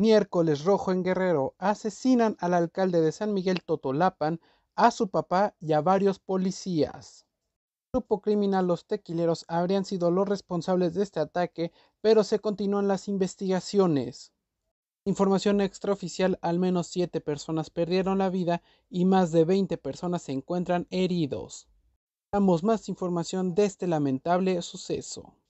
Miércoles Rojo en Guerrero asesinan al alcalde de San Miguel Totolapan, a su papá y a varios policías. El grupo criminal Los Tequileros habrían sido los responsables de este ataque, pero se continúan las investigaciones. Información extraoficial, al menos siete personas perdieron la vida y más de 20 personas se encuentran heridos. Damos más información de este lamentable suceso.